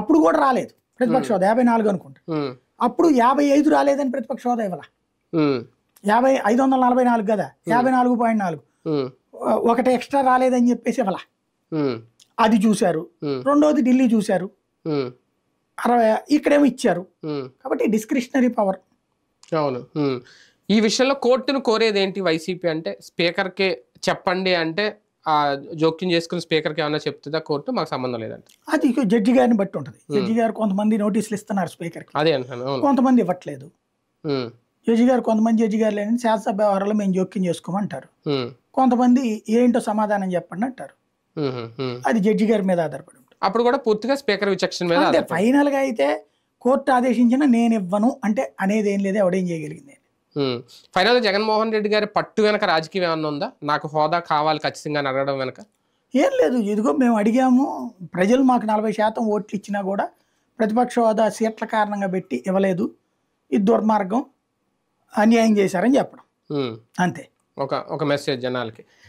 అప్పుడు కూడా రాలేదు ప్రతిపక్ష హోదా యాభై నాలుగు అనుకుంటా అప్పుడు యాభై ఐదు రాలేదని ప్రతిపక్ష హోదా ఇవ్వాల యాభై ఐదు వందల నలభై నాలుగు కదా యాభై నాలుగు పాయింట్ నాలుగు ఒకటి ఎక్స్ట్రా రాలేదని చెప్పేసి ఇవ్వాల అది చూశారు రెండోది ఢిల్లీ చూశారు అరవై ఇక్కడేమో ఇచ్చారు కాబట్టి డిస్క్రిషనరీ పవర్ అవును ఈ విషయంలో కోర్టును కోరేది ఏంటి వైసీపీ అంటే స్పీకర్కే చెప్పండి అంటే ఆ జోక్యం చేసుకున్న స్పీకర్కి ఏమైనా చెప్తుందా కోర్టు మాకు సంబంధం లేదండి అది జడ్జి గారిని బట్టి ఉంటుంది జడ్జి గారు కొంతమంది నోటీసులు ఇస్తున్నారు స్పీకర్ అదే కొంతమంది ఇవ్వట్లేదు జడ్జి గారు కొంతమంది జడ్జి గారు లేని శాసనసభ వ్యవహారాలు మేము జోక్యం చేసుకోమంటారు కొంతమంది ఏంటో సమాధానం చెప్పండి అంటారు అది జడ్జి గారి మీద ఆధారపడి ఉంటుంది అప్పుడు కూడా పూర్తిగా స్పీకర్ విచక్షణ మీద ఫైనల్ గా అయితే కోర్టు ఆదేశించిన నేను ఇవ్వను అంటే అనేది ఏం లేదు ఎవడేం చేయగలిగింది ఫైనల్ జగన్మోహన్ రెడ్డి గారి పట్టు వెనక రాజకీయం ఏమన్నా ఉందా నాకు హోదా కావాలి ఖచ్చితంగా అడగడం వెనక ఏం లేదు ఇదిగో మేము అడిగాము ప్రజలు మాకు నలభై శాతం ఓట్లు ఇచ్చినా కూడా ప్రతిపక్ష హోదా సీట్ల కారణంగా పెట్టి ఇవ్వలేదు ఇది దుర్మార్గం అన్యాయం చేశారని చెప్పడం అంతే ఒక ఒక మెసేజ్ జనాలకి